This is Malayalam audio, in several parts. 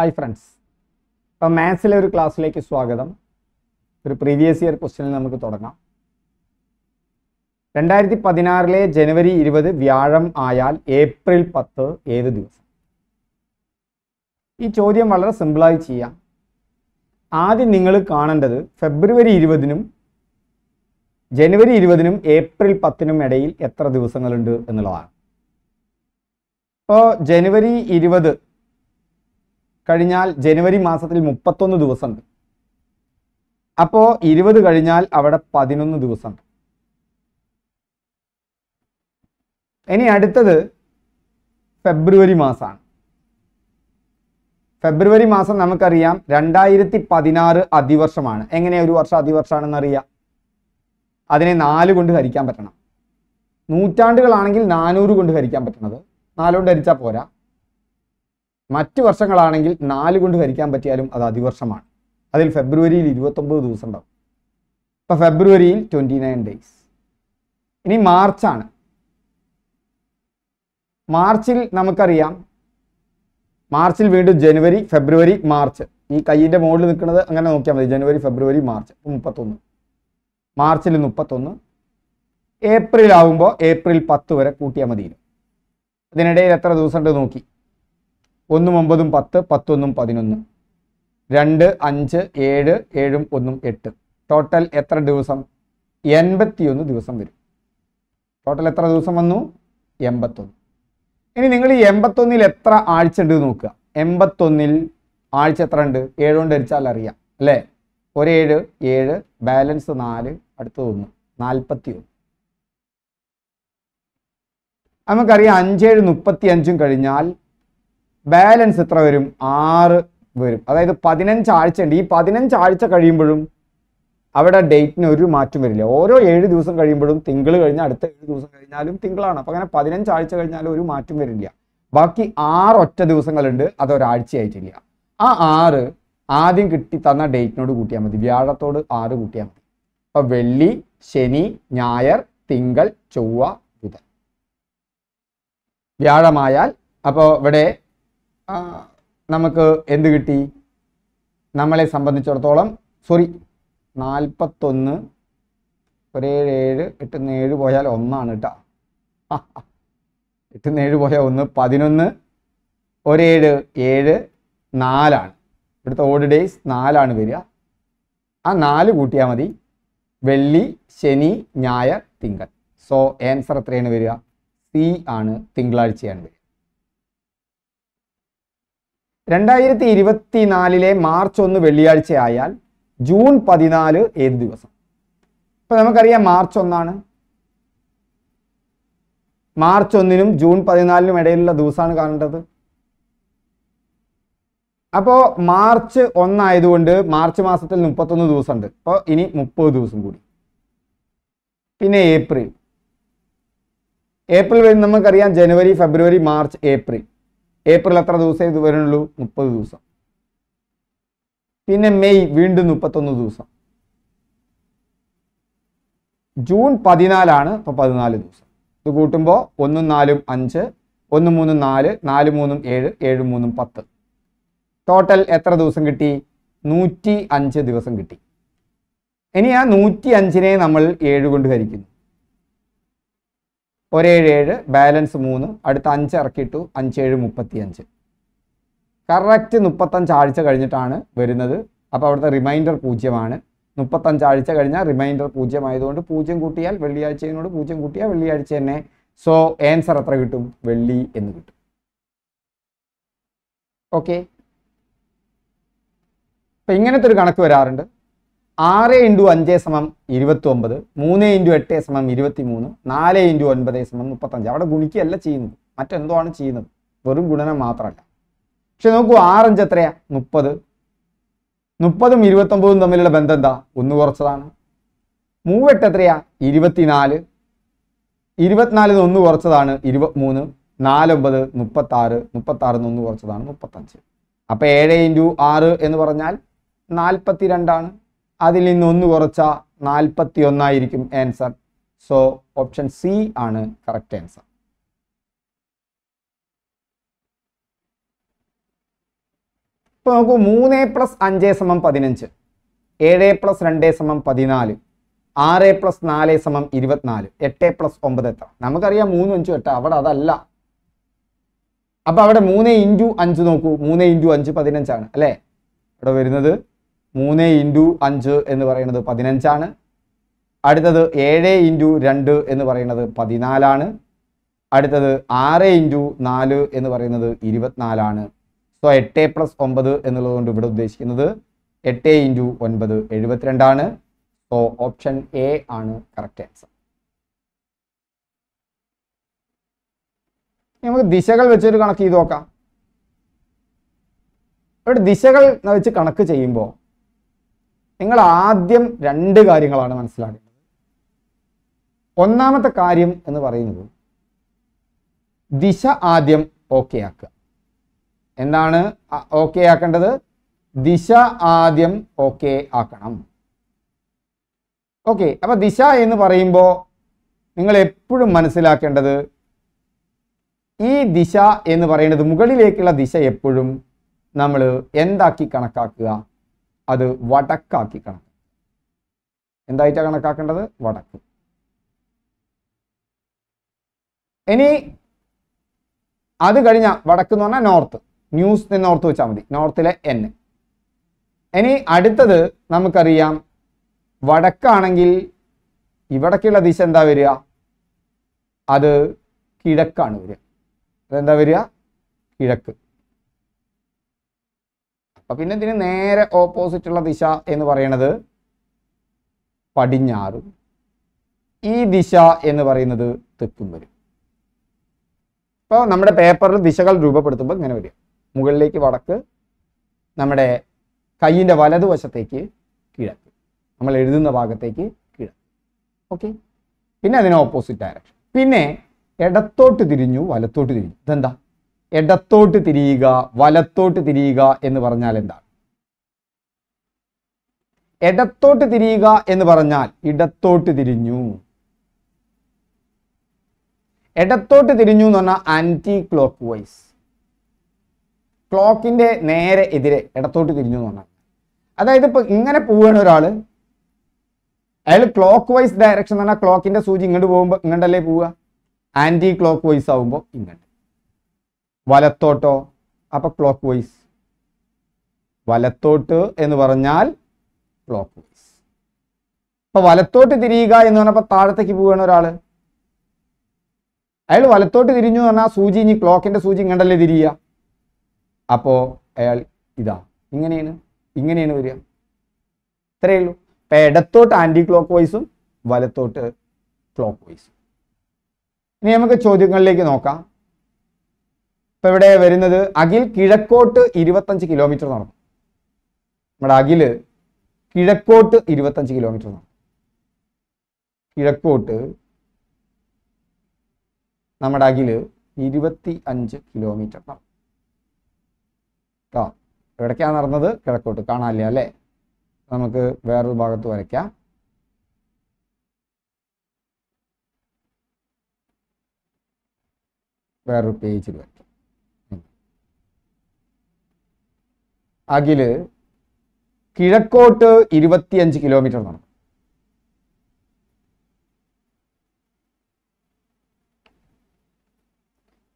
ഹായ് ഫ്രണ്ട്സ് ഇപ്പം മാത്സിലെ ഒരു ക്ലാസ്സിലേക്ക് സ്വാഗതം ഒരു പ്രീവിയസ് ഇയർ ക്വസ്റ്റ്യനിൽ നമുക്ക് തുടങ്ങാം രണ്ടായിരത്തി പതിനാറിലെ ജനുവരി ഇരുപത് വ്യാഴം ആയാൽ ഏപ്രിൽ പത്ത് ഏത് ദിവസം ഈ ചോദ്യം വളരെ സിമ്പിളായി ചെയ്യാം ആദ്യം നിങ്ങൾ കാണേണ്ടത് ഫെബ്രുവരി ഇരുപതിനും ജനുവരി ഇരുപതിനും ഏപ്രിൽ പത്തിനും ഇടയിൽ എത്ര ദിവസങ്ങളുണ്ട് എന്നുള്ളതാണ് ഇപ്പോൾ ജനുവരി ഇരുപത് കഴിഞ്ഞാൽ ജനുവരി മാസത്തിൽ മുപ്പത്തൊന്ന് ദിവസമുണ്ട് അപ്പോ ഇരുപത് കഴിഞ്ഞാൽ അവിടെ പതിനൊന്ന് ദിവസമുണ്ട് ഇനി അടുത്തത് ഫെബ്രുവരി മാസമാണ് ഫെബ്രുവരി മാസം നമുക്കറിയാം രണ്ടായിരത്തി പതിനാറ് അതിവർഷമാണ് എങ്ങനെ ഒരു വർഷം അതിവർഷമാണെന്ന് അറിയാം അതിനെ നാല് കൊണ്ട് ഹരിക്കാൻ പറ്റണം നൂറ്റാണ്ടുകളാണെങ്കിൽ നാനൂറ് കൊണ്ട് ഹരിക്കാൻ പറ്റണത് നാലുകൊണ്ട് ഹരിച്ചാൽ പോരാ മറ്റ് വർഷങ്ങളാണെങ്കിൽ നാല് കൊണ്ട് ഹരിക്കാൻ പറ്റിയാലും അത് അതിവർഷമാണ് അതിൽ ഫെബ്രുവരിയിൽ ഇരുപത്തൊമ്പത് ദിവസം ഉണ്ടാവും ഇപ്പം ഫെബ്രുവരിയിൽ ട്വന്റി നയൻ ഡേയ്സ് ഇനി മാർച്ചാണ് മാർച്ചിൽ നമുക്കറിയാം മാർച്ചിൽ വീണ്ടും ജനുവരി ഫെബ്രുവരി മാർച്ച് ഈ കൈയിന്റെ മുകളിൽ നിൽക്കുന്നത് അങ്ങനെ നോക്കിയാൽ മതി ജനുവരി ഫെബ്രുവരി മാർച്ച് മുപ്പത്തൊന്ന് മാർച്ചിൽ മുപ്പത്തൊന്ന് ഏപ്രിൽ ആവുമ്പോൾ ഏപ്രിൽ പത്ത് വരെ കൂട്ടിയാൽ മതിയിരുന്നു അതിനിടയിൽ എത്ര ദിവസം ഉണ്ട് നോക്കി ഒന്നും ഒമ്പതും പത്ത് പത്തൊന്നും പതിനൊന്ന് രണ്ട് അഞ്ച് ഏഴ് ഏഴും ഒന്നും എട്ട് ടോട്ടൽ എത്ര ദിവസം എൺപത്തിയൊന്ന് ദിവസം വരും ടോട്ടൽ എത്ര ദിവസം വന്നു എൺപത്തൊന്ന് ഇനി നിങ്ങൾ ഈ എൺപത്തൊന്നിൽ എത്ര ആഴ്ച ഉണ്ട് നോക്കുക എൺപത്തൊന്നിൽ ആഴ്ച എത്ര ഉണ്ട് ഏഴുകൊണ്ട് അരിച്ചാൽ അറിയാം അല്ലേ ഒരേഴ് ഏഴ് ബാലൻസ് നാല് അടുത്തത് ഒന്ന് നാൽപ്പത്തി ഒന്ന് നമുക്കറിയാം അഞ്ചേഴ് മുപ്പത്തി അഞ്ചും കഴിഞ്ഞാൽ ബാലൻസ് എത്ര വരും ആറ് വരും അതായത് പതിനഞ്ച് ആഴ്ച ഉണ്ട് ഈ പതിനഞ്ച് ആഴ്ച കഴിയുമ്പോഴും അവിടെ ഡേറ്റിന് ഒരു മാറ്റം വരില്ല ഓരോ ഏഴ് ദിവസം കഴിയുമ്പോഴും തിങ്കൾ കഴിഞ്ഞാൽ അടുത്ത ഏഴ് ദിവസം കഴിഞ്ഞാലും തിങ്കളാണ് അപ്പം അങ്ങനെ പതിനഞ്ച് ആഴ്ച കഴിഞ്ഞാലും ഒരു മാറ്റം വരില്ല ബാക്കി ആറ് ഒറ്റ ദിവസങ്ങളുണ്ട് അതൊരാഴ്ചയായിട്ടില്ല ആ ആറ് ആദ്യം കിട്ടി തന്ന ഡേറ്റിനോട് കൂട്ടിയാൽ മതി വ്യാഴത്തോട് ആറ് കൂട്ടിയാൽ മതി അപ്പം വെള്ളി ശനി ഞായർ തിങ്കൾ ചൊവ്വ ബുധൻ വ്യാഴമായാൽ അപ്പോൾ ഇവിടെ നമുക്ക് എന്ത് കിട്ടി നമ്മളെ സംബന്ധിച്ചിടത്തോളം സോറി നാൽപ്പത്തൊന്ന് ഒരേഴ് ഏഴ് എട്ട് ഏഴ് പോയാൽ ഒന്നാണ് കേട്ടോ എട്ട് ഏഴ് പോയാൽ ഒന്ന് പതിനൊന്ന് ഒരേഴ് ഏഴ് നാലാണ് ഇവിടുത്തെ ഓഡ് ഡേയ്സ് നാലാണ് വരിക ആ നാല് കൂട്ടിയാൽ മതി വെള്ളി ശനി ഞായർ തിങ്കൾ സോ ആൻസർ എത്രയാണ് വരിക സി ആണ് തിങ്കളാഴ്ചയാണ് വരിക രണ്ടായിരത്തി ഇരുപത്തി നാലിലെ മാർച്ച് ഒന്ന് ആയാൽ ജൂൺ പതിനാല് ഏത് ദിവസം ഇപ്പൊ നമുക്കറിയാം മാർച്ച് ഒന്നാണ് മാർച്ച് ഒന്നിനും ജൂൺ പതിനാലിനും ഇടയിലുള്ള ദിവസമാണ് കാണേണ്ടത് അപ്പോൾ മാർച്ച് ഒന്നായതുകൊണ്ട് മാർച്ച് മാസത്തിൽ മുപ്പത്തൊന്ന് ദിവസമുണ്ട് അപ്പോൾ ഇനി മുപ്പത് ദിവസം കൂടി പിന്നെ ഏപ്രിൽ ഏപ്രിൽ വരുന്ന നമുക്കറിയാം ജനുവരി ഫെബ്രുവരി മാർച്ച് ഏപ്രിൽ ഏപ്രിൽ എത്ര ദിവസം ഇത് വരുന്നുള്ളൂ മുപ്പത് ദിവസം പിന്നെ മെയ് വീണ്ടും മുപ്പത്തൊന്ന് ദിവസം ജൂൺ പതിനാലാണ് ഇപ്പൊ പതിനാല് ദിവസം ഇത് കൂട്ടുമ്പോൾ ഒന്നും നാലും അഞ്ച് ഒന്ന് മൂന്നും നാല് നാല് മൂന്നും ഏഴ് ഏഴ് മൂന്നും പത്ത് ടോട്ടൽ എത്ര ദിവസം കിട്ടി നൂറ്റി ദിവസം കിട്ടി ഇനി ആ നൂറ്റി അഞ്ചിനെ നമ്മൾ ഏഴ് കൊണ്ട് ഹരിക്കുന്നു ഒരേഴ് ഏഴ് ബാലൻസ് മൂന്ന് അടുത്ത അഞ്ച് ഇറക്കിയിട്ടു അഞ്ച് ഏഴ് മുപ്പത്തി അഞ്ച് കറക്റ്റ് മുപ്പത്തഞ്ച് ആഴ്ച കഴിഞ്ഞിട്ടാണ് വരുന്നത് അപ്പോൾ അവിടുത്തെ റിമൈൻഡർ പൂജ്യമാണ് മുപ്പത്തഞ്ച് ആഴ്ച കഴിഞ്ഞാൽ റിമൈൻഡർ പൂജ്യമായതുകൊണ്ട് പൂജ്യം കൂട്ടിയാൽ വെള്ളിയാഴ്ചയോട് പൂജ്യം കൂട്ടിയാൽ വെള്ളിയാഴ്ച തന്നെ സോ ആൻസർ എത്ര കിട്ടും വെള്ളി എന്ന് കിട്ടും ഓക്കെ അപ്പം ഇങ്ങനത്തെ ഒരു കണക്ക് വരാറുണ്ട് ആറ് ഇൻറ്റു അഞ്ച് സമം ഇരുപത്തി ഒമ്പത് മൂന്ന് ഇൻറ്റു എട്ട് സമം ഇരുപത്തി മൂന്ന് നാല് ഇൻറ്റു ഒൻപത് സമം മുപ്പത്തഞ്ച് അവിടെ ഗുണിക്കുകയല്ല ചെയ്യുന്നത് മറ്റെന്തോ ആണ് ചെയ്യുന്നത് വെറും ഗുണനം മാത്രമല്ല പക്ഷെ നോക്കൂ ആറഞ്ച് എത്രയാ മുപ്പത് മുപ്പതും ഇരുപത്തൊമ്പതും തമ്മിലുള്ള ബന്ധം എന്താ ഒന്ന് കുറച്ചതാണ് മൂവെട്ട് എത്രയാ ഇരുപത്തിനാല് നിന്ന് ഒന്ന് കുറച്ചതാണ് ഇരുപത്തി മൂന്ന് നാലൊമ്പത് മുപ്പത്തി മുപ്പത്തി ആറ് ആറിൽ നിന്ന് ഒന്ന് കുറച്ചതാണ് മുപ്പത്തഞ്ച് അപ്പൊ ഏഴ് ഇൻറ്റു ആറ് എന്ന് പറഞ്ഞാൽ നാൽപ്പത്തി രണ്ടാണ് അതിൽ നിന്ന് ഒന്ന് കുറച്ച നാൽപ്പത്തി ഒന്നായിരിക്കും ആൻസർ സോ ഓപ്ഷൻ സി ആണ് കറക്റ്റ് ആൻസർ ഇപ്പൊ നോക്കൂ മൂന്ന് പ്ലസ് അഞ്ച് സമം പതിനഞ്ച് ഏഴ് പ്ലസ് രണ്ട് സമം പതിനാല് ആറ് പ്ലസ് നാല് സമം ഇരുപത്തിനാല് എട്ട് പ്ലസ് ഒമ്പത് എത്ര നമുക്കറിയാം മൂന്ന് അഞ്ചും എട്ട് അവിടെ അതല്ല അപ്പൊ അവിടെ മൂന്ന് ഇൻറ്റു അഞ്ച് നോക്കൂ മൂന്ന് ഇൻറ്റു അഞ്ച് പതിനഞ്ചാണ് അല്ലേ ഇവിടെ വരുന്നത് മൂന്ന് ഇൻറ്റു അഞ്ച് എന്ന് പറയുന്നത് പതിനഞ്ചാണ് അടുത്തത് ഏഴ് ഇൻറ്റു രണ്ട് എന്ന് പറയുന്നത് പതിനാലാണ് അടുത്തത് ആറ് ഇൻറ്റു നാല് എന്ന് പറയുന്നത് ഇരുപത്തിനാലാണ് സോ എട്ട് പ്ലസ് ഒമ്പത് എന്നുള്ളത് കൊണ്ട് ഇവിടെ ഉദ്ദേശിക്കുന്നത് എട്ട് ഇൻറ്റു ഒൻപത് എഴുപത്തിരണ്ടാണ് സോ ഓപ്ഷൻ എ ആണ് കറക്റ്റ് ആൻസർ നമുക്ക് ദിശകൾ വെച്ചൊരു കണക്ക് ചെയ്ത് നോക്കാം ഇവിടെ ദിശകൾ വെച്ച് കണക്ക് ചെയ്യുമ്പോൾ നിങ്ങൾ ആദ്യം രണ്ട് കാര്യങ്ങളാണ് മനസ്സിലാക്കേണ്ടത് ഒന്നാമത്തെ കാര്യം എന്ന് പറയുന്നത് ദിശ ആദ്യം ഓക്കെ ആക്കുക എന്താണ് ഓക്കെ ആക്കേണ്ടത് ദിശ ആദ്യം ഓക്കെ ആക്കണം ഓക്കെ അപ്പൊ ദിശ എന്ന് പറയുമ്പോൾ നിങ്ങൾ എപ്പോഴും മനസ്സിലാക്കേണ്ടത് ഈ ദിശ എന്ന് പറയുന്നത് മുകളിലേക്കുള്ള ദിശ എപ്പോഴും നമ്മൾ എന്താക്കി കണക്കാക്കുക അത് വടക്കാക്കി കണക്ക് എന്തായിട്ടാണ് കണക്കാക്കേണ്ടത് വടക്ക് ഇനി അത് കഴിഞ്ഞ വടക്ക് എന്ന് പറഞ്ഞാൽ നോർത്ത് ന്യൂസ് എന്ന് ഓർത്ത് വെച്ചാൽ മതി നോർത്തിലെ എൻ ഇനി അടുത്തത് നമുക്കറിയാം വടക്കാണെങ്കിൽ ഇവിടേക്കുള്ള ദിശ എന്താ വരിക അത് കിഴക്കാണ് വരിക അതെന്താ വരിക കിഴക്ക് പിന്നെ ഇതിന് നേരെ ഓപ്പോസിറ്റുള്ള ദിശ എന്ന് പറയുന്നത് പടിഞ്ഞാറും ഈ ദിശ എന്ന് പറയുന്നത് തെക്കും വരും ഇപ്പോൾ നമ്മുടെ പേപ്പറിൽ ദിശകൾ രൂപപ്പെടുത്തുമ്പോൾ ഇങ്ങനെ വരിക മുകളിലേക്ക് വടക്ക് നമ്മുടെ കൈയിൻ്റെ വലതുവശത്തേക്ക് കിഴക്ക് നമ്മൾ എഴുതുന്ന ഭാഗത്തേക്ക് കിഴക്ക് ഓക്കെ പിന്നെ അതിന് ഓപ്പോസിറ്റ് ഡയറക്ഷൻ പിന്നെ ഇടത്തോട്ട് തിരിഞ്ഞു വലത്തോട്ട് തിരിഞ്ഞു ഇതെന്താ ഇടത്തോട്ട് തിരിയുക വലത്തോട്ട് തിരിയുക എന്ന് പറഞ്ഞാൽ എന്താണ് ഇടത്തോട്ട് തിരിയുക എന്ന് പറഞ്ഞാൽ ഇടത്തോട്ട് തിരിഞ്ഞു ഇടത്തോട്ട് തിരിഞ്ഞു എന്ന് പറഞ്ഞാൽ ആന്റി ക്ലോക്ക് വൈസ് ക്ലോക്കിന്റെ നേരെ എതിരെ ഇടത്തോട്ട് തിരിഞ്ഞു എന്ന് പറഞ്ഞാൽ അതായത് ഇപ്പൊ ഇങ്ങനെ പോവുകയാണ് ഒരാൾ അയാൾ ക്ലോക്ക് വൈസ് ഡയറക്ഷൻ എന്ന് പറഞ്ഞാൽ ക്ലോക്കിന്റെ സൂചി ഇങ്ങോട്ട് പോകുമ്പോൾ ഇങ്ങോട്ടല്ലേ പോവുക ആന്റി ക്ലോക്ക് വൈസ് ആവുമ്പോൾ ഇങ്ങോട്ട് വലത്തോട്ടോ അപ്പൊ ക്ലോക്ക് വൈസ് വലത്തോട്ട് എന്ന് പറഞ്ഞാൽ ക്ലോക്ക് വൈസ് അപ്പൊ വലത്തോട്ട് തിരിയുക എന്ന് പറഞ്ഞപ്പോ താഴത്തേക്ക് പോവുകയാണ് ഒരാള് അയാൾ വലത്തോട്ട് തിരിഞ്ഞു എന്ന് പറഞ്ഞാൽ സൂചി ഇനി ക്ലോക്കിന്റെ സൂചി ഇങ്ങണ്ടല്ലേ തിരിയ അപ്പോ അയാൾ ഇതാ ഇങ്ങനെയാണ് ഇങ്ങനെയാണ് വരിക ഇത്രയേ ഉള്ളൂ അപ്പൊ ഇടത്തോട്ട് ആന്റി ക്ലോക്ക് വൈസും വലത്തോട്ട് ക്ലോക്ക് വൈസും ഇനി നമുക്ക് ചോദ്യങ്ങളിലേക്ക് നോക്കാം ഇപ്പൊ ഇവിടെ വരുന്നത് അഖിൽ കിഴക്കോട്ട് ഇരുപത്തഞ്ച് കിലോമീറ്റർ നടന്നു നമ്മുടെ അഖില് കിഴക്കോട്ട് ഇരുപത്തഞ്ച് കിലോമീറ്റർ നടന്നു കിഴക്കോട്ട് നമ്മുടെ അഖില് ഇരുപത്തി അഞ്ച് കിലോമീറ്റർ നടന്നു എവിടേക്കാണ് നടന്നത് കിഴക്കോട്ട് കാണാനില്ല അല്ലേ നമുക്ക് വേറൊരു ഭാഗത്ത് വരയ്ക്കാം വേറൊരു പേജിൽ വരയ്ക്കാം അഖില് കിഴക്കോട്ട് ഇരുപത്തിയഞ്ച് കിലോമീറ്റർ നടന്നു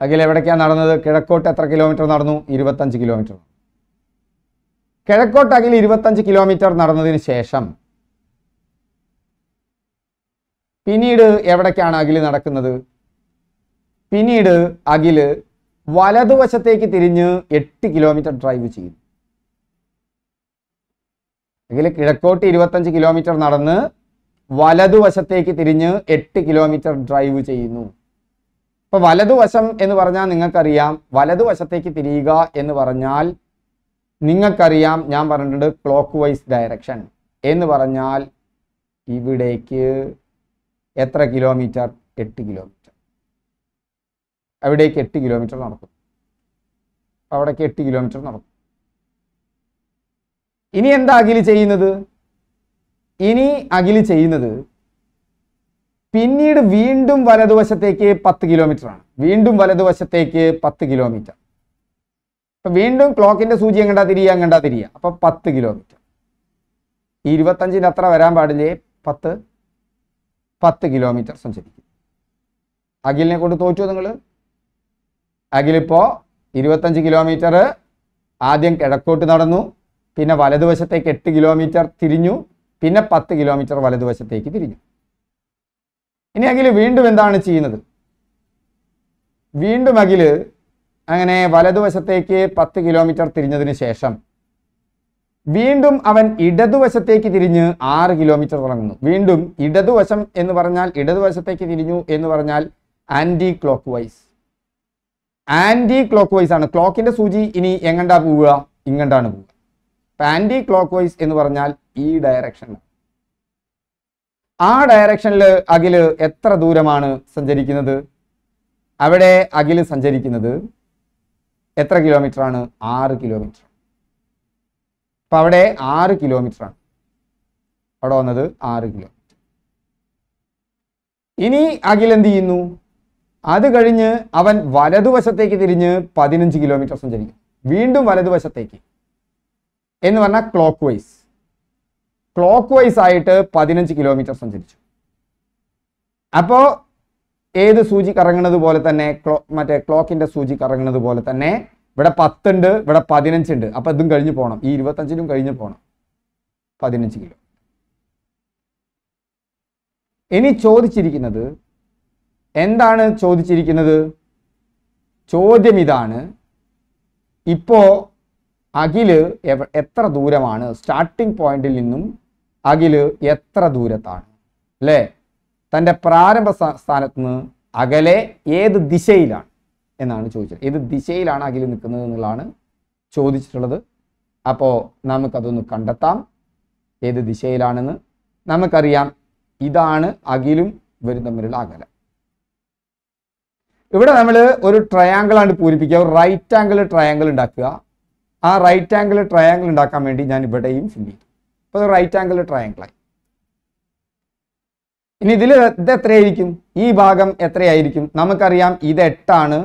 അഖിൽ എവിടേക്കാണ് നടന്നത് കിഴക്കോട്ട് എത്ര കിലോമീറ്റർ നടന്നു ഇരുപത്തഞ്ച് കിലോമീറ്റർ കിഴക്കോട്ട് അഖിൽ ഇരുപത്തഞ്ച് കിലോമീറ്റർ നടന്നതിന് ശേഷം പിന്നീട് എവിടേക്കാണ് അഖിൽ നടക്കുന്നത് പിന്നീട് അഖിൽ വലതുവശത്തേക്ക് തിരിഞ്ഞ് എട്ട് കിലോമീറ്റർ ഡ്രൈവ് ചെയ്യുന്നു അല്ലെങ്കിൽ കിഴക്കോട്ട് ഇരുപത്തഞ്ച് കിലോമീറ്റർ നടന്ന് വലതുവശത്തേക്ക് തിരിഞ്ഞ് എട്ട് കിലോമീറ്റർ ഡ്രൈവ് ചെയ്യുന്നു ഇപ്പൊ വലതുവശം എന്ന് പറഞ്ഞാൽ നിങ്ങൾക്കറിയാം വലതുവശത്തേക്ക് തിരിയുക എന്ന് പറഞ്ഞാൽ നിങ്ങൾക്കറിയാം ഞാൻ പറഞ്ഞിട്ടുണ്ട് ക്ലോക്ക് വൈസ് ഡയറക്ഷൻ എന്ന് പറഞ്ഞാൽ ഇവിടേക്ക് എത്ര കിലോമീറ്റർ എട്ട് കിലോമീറ്റർ അവിടേക്ക് എട്ട് കിലോമീറ്റർ നടക്കും അവിടേക്ക് എട്ട് കിലോമീറ്റർ നടക്കും ഇനി എന്താ അഖിൽ ചെയ്യുന്നത് ഇനി അഖിൽ ചെയ്യുന്നത് പിന്നീട് വീണ്ടും വലതുവശത്തേക്ക് പത്ത് കിലോമീറ്റർ ആണ് വീണ്ടും വലതുവശത്തേക്ക് പത്ത് കിലോമീറ്റർ അപ്പൊ വീണ്ടും ക്ലോക്കിന്റെ സൂചി എങ്ങണ്ടാ തിരിയുക എങ്ങണ്ടാ തിരിയുക അപ്പൊ പത്ത് കിലോമീറ്റർ ഇരുപത്തഞ്ചിന് അത്ര വരാൻ പാടില്ലേ പത്ത് പത്ത് കിലോമീറ്റർ സഞ്ചരിക്കും അഖിലിനെ കൊണ്ട് തോറ്റു നിങ്ങൾ അഖിലിപ്പോ ഇരുപത്തഞ്ച് കിലോമീറ്റർ ആദ്യം കിഴക്കോട്ട് നടന്നു പിന്നെ വലതുവശത്തേക്ക് എട്ട് കിലോമീറ്റർ തിരിഞ്ഞു പിന്നെ പത്ത് കിലോമീറ്റർ വലതുവശത്തേക്ക് തിരിഞ്ഞു ഇനി അഖില് വീണ്ടും എന്താണ് ചെയ്യുന്നത് വീണ്ടും അഖില് അങ്ങനെ വലതുവശത്തേക്ക് പത്ത് കിലോമീറ്റർ തിരിഞ്ഞതിന് ശേഷം വീണ്ടും അവൻ ഇടതുവശത്തേക്ക് തിരിഞ്ഞ് ആറ് കിലോമീറ്റർ തുടങ്ങുന്നു വീണ്ടും ഇടതുവശം എന്ന് പറഞ്ഞാൽ ഇടതുവശത്തേക്ക് തിരിഞ്ഞു എന്ന് പറഞ്ഞാൽ anticlockwise anticlockwise ആണ് ക്ലോക്കിന്റെ സൂചി ഇനി എങ്ങണ്ടാ പോവുക ഇങ്ങണ്ടാണ് പോവുക പാൻറ്റി ക്ലോക്ക് വൈസ് എന്ന് പറഞ്ഞാൽ ഈ ഡയറക്ഷൻ ആ ഡയറക്ഷനിൽ അഖില് എത്ര ദൂരമാണ് സഞ്ചരിക്കുന്നത് അവിടെ അഖില് സഞ്ചരിക്കുന്നത് എത്ര കിലോമീറ്റർ ആണ് ആറ് കിലോമീറ്റർ അപ്പൊ അവിടെ ആറ് കിലോമീറ്റർ ആണ് അവിടെ വന്നത് ആറ് കിലോമീറ്റർ ഇനി അഖിൽ എന്ത് ചെയ്യുന്നു അത് കഴിഞ്ഞ് അവൻ വലതുവശത്തേക്ക് തിരിഞ്ഞ് പതിനഞ്ച് കിലോമീറ്റർ സഞ്ചരിക്കും വീണ്ടും വലതുവശത്തേക്ക് എന്ന് പറഞ്ഞാൽ ക്ലോക്ക് വൈസ് ക്ലോക്ക് വൈസ് ആയിട്ട് പതിനഞ്ച് കിലോമീറ്റർ സഞ്ചരിച്ചു അപ്പോൾ ഏത് സൂചി കറങ്ങുന്നത് പോലെ തന്നെ ക്ലോ മറ്റേ ക്ലോക്കിൻ്റെ സൂചി കറങ്ങുന്നത് പോലെ തന്നെ ഇവിടെ പത്തുണ്ട് ഇവിടെ പതിനഞ്ചുണ്ട് അപ്പോൾ ഇതും കഴിഞ്ഞ് പോകണം ഈ ഇരുപത്തഞ്ചിനും കഴിഞ്ഞ് പോകണം പതിനഞ്ച് കിലോ ഇനി ചോദിച്ചിരിക്കുന്നത് എന്താണ് ചോദിച്ചിരിക്കുന്നത് ചോദ്യം ഇതാണ് ഇപ്പോൾ അഖില് എത്ര ദൂരമാണ് സ്റ്റാർട്ടിംഗ് പോയിന്റിൽ നിന്നും അഖില് എത്ര ദൂരത്താണ് അല്ലേ തൻ്റെ പ്രാരംഭ സ്ഥാനത്ത് നിന്ന് അകലെ ഏത് ദിശയിലാണ് എന്നാണ് ചോദിച്ചത് ഏത് ദിശയിലാണ് അഖില് നിൽക്കുന്നത് എന്നുള്ളതാണ് ചോദിച്ചിട്ടുള്ളത് അപ്പോൾ നമുക്കതൊന്ന് കണ്ടെത്താം ഏത് ദിശയിലാണെന്ന് നമുക്കറിയാം ഇതാണ് അഖിലും ഇവരും തമ്മിലുള്ള അകലം ഇവിടെ നമ്മൾ ഒരു ട്രയാങ്കിളാണ് പൂരിപ്പിക്കുക ഒരു റൈറ്റ് ആംഗിൾ ട്രയാങ്കിൾ ഉണ്ടാക്കുക ആ റൈറ്റ് ആംഗിൾ ട്രയാങ്കിൾ ഉണ്ടാക്കാൻ വേണ്ടി ഞാൻ ഇവിടെയും ഫില്ല് ചെയ്തു അപ്പോൾ റൈറ്റ് ആംഗിൾ ട്രയാങ്കിളായി ഇനി ഇതിൽ ഇത് എത്രയായിരിക്കും ഈ ഭാഗം എത്രയായിരിക്കും നമുക്കറിയാം ഇത് എട്ടാണ്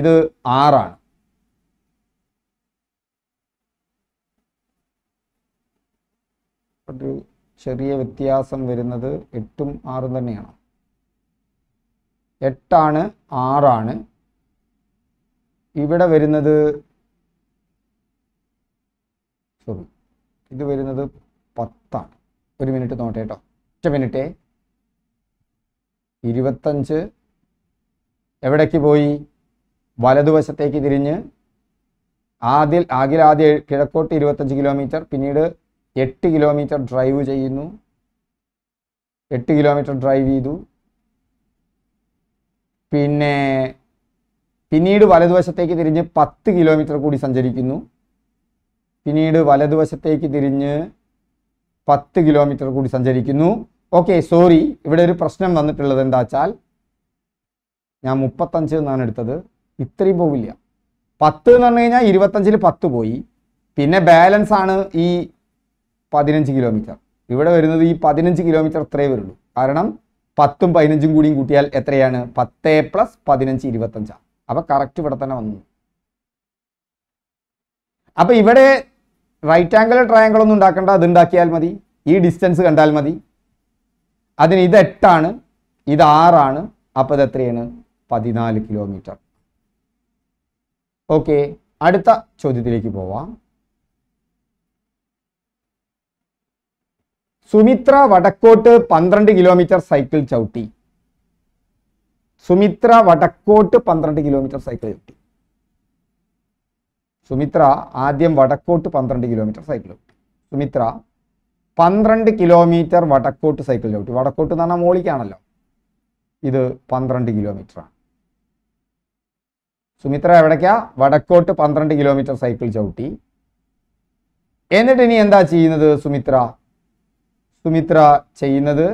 ഇത് ആറാണ് ഒരു ചെറിയ വ്യത്യാസം വരുന്നത് എട്ടും ആറും തന്നെയാണ് എട്ടാണ് ആറാണ് ഇവിടെ വരുന്നത് സോറി ഇത് വരുന്നത് പത്താണ് ഒരു മിനിറ്റ് നോട്ടെ കേട്ടോ ഒറ്റ മിനിറ്റേ ഇരുപത്തഞ്ച് എവിടേക്ക് പോയി വലതുവശത്തേക്ക് തിരിഞ്ഞ് ആദ്യ ആകിൽ ആദ്യ കിഴക്കോട്ട് ഇരുപത്തഞ്ച് കിലോമീറ്റർ പിന്നീട് എട്ട് കിലോമീറ്റർ ഡ്രൈവ് ചെയ്യുന്നു എട്ട് കിലോമീറ്റർ ഡ്രൈവ് ചെയ്തു പിന്നെ പിന്നീട് വലതുവശത്തേക്ക് തിരിഞ്ഞ് പത്ത് കിലോമീറ്റർ കൂടി സഞ്ചരിക്കുന്നു പിന്നീട് വലതുവശത്തേക്ക് തിരിഞ്ഞ് പത്ത് കിലോമീറ്റർ കൂടി സഞ്ചരിക്കുന്നു ഓക്കെ സോറി ഇവിടെ ഒരു പ്രശ്നം വന്നിട്ടുള്ളത് എന്താ വെച്ചാൽ ഞാൻ മുപ്പത്തഞ്ച് എന്നാണ് എടുത്തത് ഇത്രയും പോവില്ല പത്ത് എന്ന് പറഞ്ഞു കഴിഞ്ഞാൽ ഇരുപത്തഞ്ചിൽ പത്ത് പോയി പിന്നെ ബാലൻസ് ആണ് ഈ പതിനഞ്ച് കിലോമീറ്റർ ഇവിടെ വരുന്നത് ഈ പതിനഞ്ച് കിലോമീറ്റർ അത്രേ വരുള്ളൂ കാരണം പത്തും പതിനഞ്ചും കൂടിയും കൂട്ടിയാൽ എത്രയാണ് പത്ത് പ്ലസ് പതിനഞ്ച് ഇരുപത്തഞ്ചാണ് അപ്പോൾ കറക്റ്റ് ഇവിടെ തന്നെ വന്നു അപ്പോൾ ഇവിടെ റൈറ്റ് ആംഗിൾ ട്രയാങ്കിൾ ഒന്നും ഉണ്ടാക്കേണ്ട അത് ഉണ്ടാക്കിയാൽ മതി ഈ ഡിസ്റ്റൻസ് കണ്ടാൽ മതി അതിന് ഇത് എട്ടാണ് ഇത് ആറാണ് അപ്പോൾ ഇത് എത്രയാണ് പതിനാല് കിലോമീറ്റർ ഓക്കെ അടുത്ത ചോദ്യത്തിലേക്ക് പോവാം സുമിത്ര വടക്കോട്ട് പന്ത്രണ്ട് കിലോമീറ്റർ സൈക്കിൾ ചവിട്ടി സുമിത്ര വടക്കോട്ട് പന്ത്രണ്ട് കിലോമീറ്റർ സൈക്കിൾ ചവിട്ടി സുമിത്ര ആദ്യം വടക്കോട്ട് പന്ത്രണ്ട് കിലോമീറ്റർ സൈക്കിൾ ചവിട്ടി സുമിത്ര പന്ത്രണ്ട് കിലോമീറ്റർ വടക്കോട്ട് സൈക്കിൾ ചവിട്ടി വടക്കോട്ട് എന്ന് പറഞ്ഞാൽ മോളിക്കാണല്ലോ ഇത് പന്ത്രണ്ട് ആണ് സുമിത്ര എവിടേക്കാ വടക്കോട്ട് പന്ത്രണ്ട് കിലോമീറ്റർ സൈക്കിൾ ചവിട്ടി എന്നിട്ട് ഇനി എന്താ ചെയ്യുന്നത് സുമിത്ര സുമിത്ര ചെയ്യുന്നത്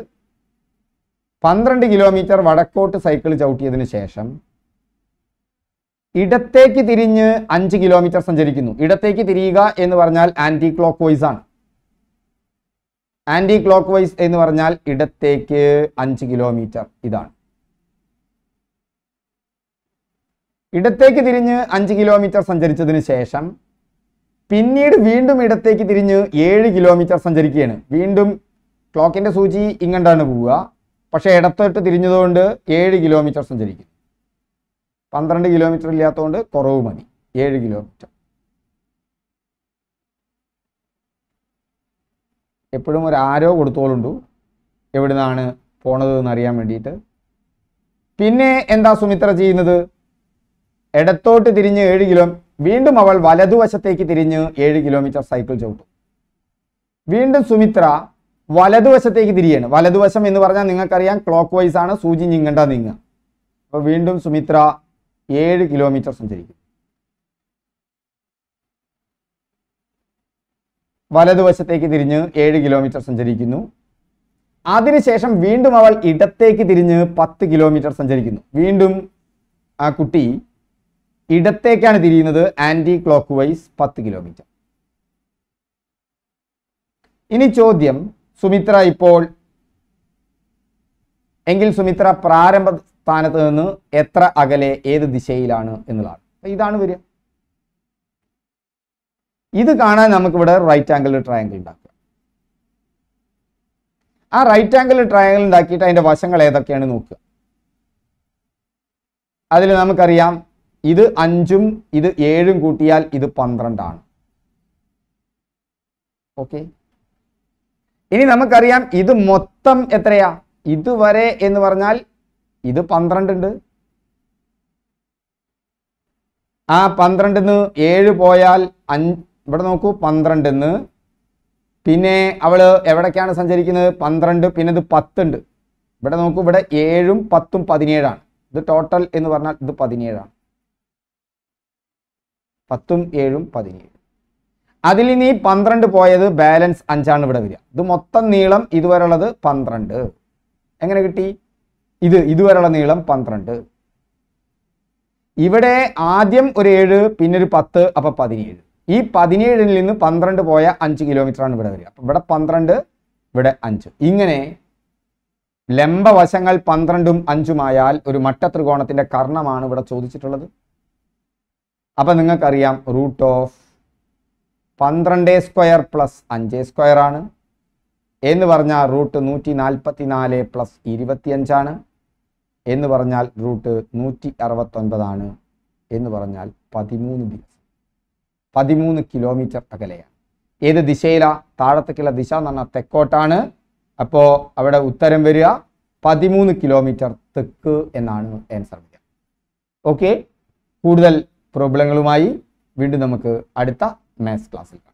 പന്ത്രണ്ട് കിലോമീറ്റർ വടക്കോട്ട് സൈക്കിൾ ചവിട്ടിയതിന് ശേഷം ഇടത്തേക്ക് തിരിഞ്ഞ് അഞ്ച് കിലോമീറ്റർ സഞ്ചരിക്കുന്നു ഇടത്തേക്ക് തിരിയുക എന്ന് പറഞ്ഞാൽ ആന്റി ക്ലോക്ക് വൈസ് ആണ് ആന്റി ക്ലോക്ക് വൈസ് എന്ന് പറഞ്ഞാൽ ഇടത്തേക്ക് അഞ്ച് കിലോമീറ്റർ ഇതാണ് ഇടത്തേക്ക് തിരിഞ്ഞ് അഞ്ച് കിലോമീറ്റർ സഞ്ചരിച്ചതിന് ശേഷം പിന്നീട് വീണ്ടും ഇടത്തേക്ക് തിരിഞ്ഞ് ഏഴ് കിലോമീറ്റർ സഞ്ചരിക്കുകയാണ് വീണ്ടും ക്ലോക്കിന്റെ സൂചി ഇങ്ങണ്ടാണ് പോവുക പക്ഷേ ഇടത്തോട്ട് തിരിഞ്ഞതുകൊണ്ട് ഏഴ് കിലോമീറ്റർ സഞ്ചരിക്കും പന്ത്രണ്ട് കിലോമീറ്റർ ഇല്ലാത്തതുകൊണ്ട് കുറവ് മതി ഏഴ് കിലോമീറ്റർ എപ്പോഴും ഒരു ആരോ കൊടുത്തോളുണ്ടു എവിടെ നിന്നാണ് പോണത് എന്നറിയാൻ വേണ്ടിയിട്ട് പിന്നെ എന്താ സുമിത്ര ചെയ്യുന്നത് ഇടത്തോട്ട് തിരിഞ്ഞ് ഏഴ് കിലോ വീണ്ടും അവൾ വലതുവശത്തേക്ക് തിരിഞ്ഞ് ഏഴ് കിലോമീറ്റർ സൈക്കിൾ ചവിട്ടും വീണ്ടും സുമിത്ര വലതുവശത്തേക്ക് തിരിയാണ് വലതുവശം എന്ന് പറഞ്ഞാൽ നിങ്ങൾക്കറിയാം ക്ലോക്ക് വൈസ് ആണ് സൂചി നീങ്ങണ്ട നീങ്ങുക അപ്പോൾ വീണ്ടും സുമിത്ര ഏഴ് കിലോമീറ്റർ സഞ്ചരിക്കും വലതുവശത്തേക്ക് തിരിഞ്ഞ് ഏഴ് കിലോമീറ്റർ സഞ്ചരിക്കുന്നു അതിനുശേഷം വീണ്ടും അവൾ ഇടത്തേക്ക് തിരിഞ്ഞ് പത്ത് കിലോമീറ്റർ സഞ്ചരിക്കുന്നു വീണ്ടും ആ കുട്ടി ഇടത്തേക്കാണ് തിരിയുന്നത് ആൻറ്റി ക്ലോക്ക് വൈസ് പത്ത് കിലോമീറ്റർ ഇനി ചോദ്യം സുമിത്ര ഇപ്പോൾ എങ്കിൽ സുമിത്ര പ്രാരംഭ സ്ഥാനത്ത് നിന്ന് എത്ര അകലെ ഏത് ദിശയിലാണ് എന്നുള്ളതാണ് ഇതാണ് വരിക ഇത് കാണാൻ നമുക്കിവിടെ റൈറ്റ് ആംഗിൾ ട്രയാങ്കിൾ ഉണ്ടാക്കുക ആ റൈറ്റ് ആംഗിൾ ട്രയാങ്കിൾ ഉണ്ടാക്കിയിട്ട് അതിൻ്റെ വശങ്ങൾ ഏതൊക്കെയാണ് നോക്കുക അതിൽ നമുക്കറിയാം ഇത് അഞ്ചും ഇത് ഏഴും കൂട്ടിയാൽ ഇത് പന്ത്രണ്ടാണ് ഓക്കെ ഇനി നമുക്കറിയാം ഇത് മൊത്തം എത്രയാ ഇതുവരെ എന്ന് പറഞ്ഞാൽ ഇത് പന്ത്രണ്ടുണ്ട് ആ പന്ത്രണ്ടിന്ന് ഏഴ് പോയാൽ അഞ്ച് ഇവിടെ നോക്കൂ പന്ത്രണ്ടിന്ന് പിന്നെ അവൾ എവിടേക്കാണ് സഞ്ചരിക്കുന്നത് പന്ത്രണ്ട് പിന്നെ ഇത് പത്തുണ്ട് ഇവിടെ നോക്കൂ ഇവിടെ ഏഴും പത്തും പതിനേഴാണ് ഇത് ടോട്ടൽ എന്ന് പറഞ്ഞാൽ ഇത് പതിനേഴാണ് പത്തും ഏഴും പതിനേഴ് അതിൽ ഇനി പന്ത്രണ്ട് പോയത് ബാലൻസ് അഞ്ചാണ് ഇവിടെ വരിക ഇത് മൊത്തം നീളം ഇതുവരെയുള്ളത് പന്ത്രണ്ട് എങ്ങനെ കിട്ടി ഇത് ഇതുവരെയുള്ള നീളം പന്ത്രണ്ട് ഇവിടെ ആദ്യം ഒരു ഏഴ് പിന്നെ ഒരു പത്ത് അപ്പൊ പതിനേഴ് ഈ പതിനേഴിൽ നിന്ന് പന്ത്രണ്ട് പോയ അഞ്ച് കിലോമീറ്റർ ആണ് ഇവിടെ വരിക അപ്പൊ ഇവിടെ പന്ത്രണ്ട് ഇവിടെ അഞ്ച് ഇങ്ങനെ ലംബവശങ്ങൾ പന്ത്രണ്ടും അഞ്ചുമായാൽ ഒരു മട്ടത്രികോണത്തിൻ്റെ കർണമാണ് ഇവിടെ ചോദിച്ചിട്ടുള്ളത് അപ്പൊ നിങ്ങൾക്കറിയാം റൂട്ട് ഓഫ് പന്ത്രണ്ട് സ്ക്വയർ പ്ലസ് അഞ്ച് സ്ക്വയർ ആണ് എന്ന് പറഞ്ഞാൽ റൂട്ട് നൂറ്റി നാൽപ്പത്തി നാല് പ്ലസ് ഇരുപത്തിയഞ്ചാണ് എന്ന് പറഞ്ഞാൽ റൂട്ട് നൂറ്റി അറുപത്തൊൻപതാണ് എന്ന് പറഞ്ഞാൽ പതിമൂന്ന് ദിവസം പതിമൂന്ന് കിലോമീറ്റർ അകലെയാണ് ഏത് ദിശയിലാ താഴത്തേക്കുള്ള ദിശ എന്ന് പറഞ്ഞാൽ തെക്കോട്ടാണ് അപ്പോൾ അവിടെ ഉത്തരം വരിക പതിമൂന്ന് കിലോമീറ്റർ തെക്ക് എന്നാണ് ആൻസർ വരിക ഓക്കെ കൂടുതൽ പ്രോബ്ലങ്ങളുമായി വീണ്ടും നമുക്ക് അടുത്ത മാത്സ് ക്ലാസ്സിൽ